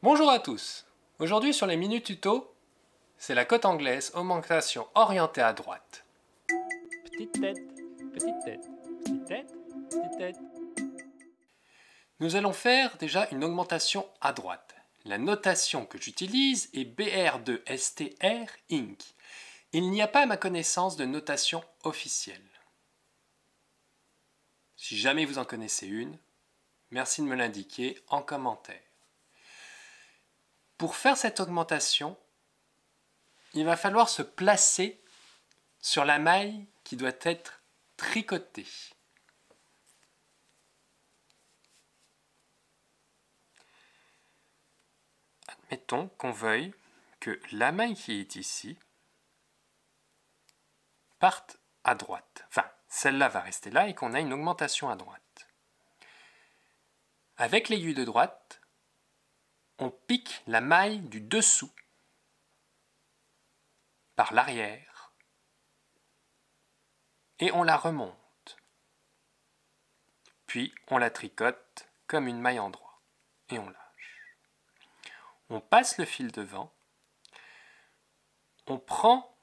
Bonjour à tous Aujourd'hui sur les minutes tuto, c'est la cote anglaise augmentation orientée à droite. Petite tête, petite tête, petite tête, petite tête. Nous allons faire déjà une augmentation à droite. La notation que j'utilise est BR2STR INC. Il n'y a pas à ma connaissance de notation officielle. Si jamais vous en connaissez une, merci de me l'indiquer en commentaire. Pour faire cette augmentation, il va falloir se placer sur la maille qui doit être tricotée. Admettons qu'on veuille que la maille qui est ici parte à droite. Enfin, celle-là va rester là et qu'on a une augmentation à droite. Avec l'aiguille de droite, on pique la maille du dessous par l'arrière et on la remonte. Puis on la tricote comme une maille en droit et on lâche. On passe le fil devant, on prend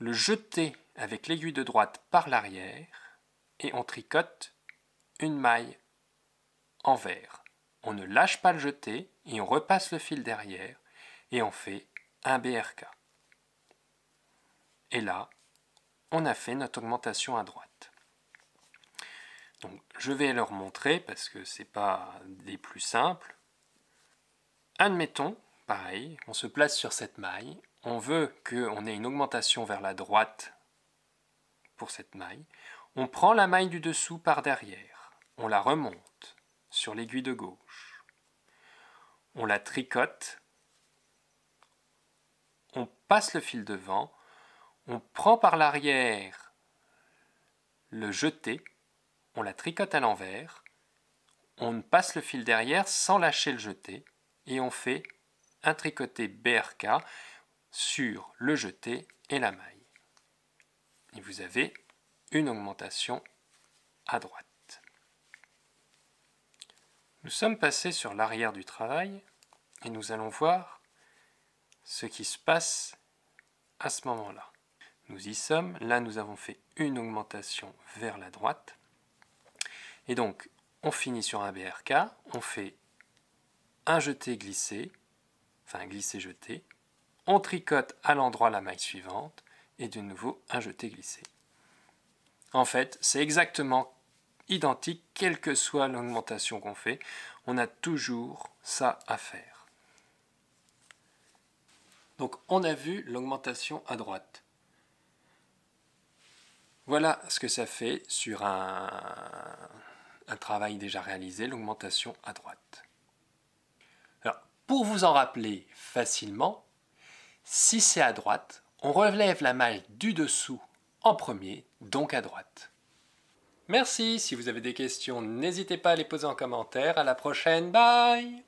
le jeté avec l'aiguille de droite par l'arrière et on tricote une maille en vert on ne lâche pas le jeté et on repasse le fil derrière et on fait un BRK. Et là, on a fait notre augmentation à droite. Donc, je vais leur montrer parce que ce c'est pas des plus simples. Admettons, pareil, on se place sur cette maille, on veut qu'on ait une augmentation vers la droite pour cette maille. On prend la maille du dessous par derrière, on la remonte, sur l'aiguille de gauche. On la tricote, on passe le fil devant, on prend par l'arrière le jeté, on la tricote à l'envers, on passe le fil derrière sans lâcher le jeté et on fait un tricoté BRK sur le jeté et la maille. Et vous avez une augmentation à droite. Nous sommes passés sur l'arrière du travail et nous allons voir ce qui se passe à ce moment-là. Nous y sommes, là nous avons fait une augmentation vers la droite. Et donc, on finit sur un BRK, on fait un jeté-glissé, enfin glissé-jeté, on tricote à l'endroit la maille suivante, et de nouveau un jeté-glissé. En fait, c'est exactement identique, quelle que soit l'augmentation qu'on fait. On a toujours ça à faire. Donc on a vu l'augmentation à droite. Voilà ce que ça fait sur un, travail déjà réalisé, l'augmentation à droite. Alors, pour vous en rappeler facilement, si c'est à droite, on relève la malle du dessous en premier, donc à droite. Merci, si vous avez des questions, n'hésitez pas à les poser en commentaire. À la prochaine, bye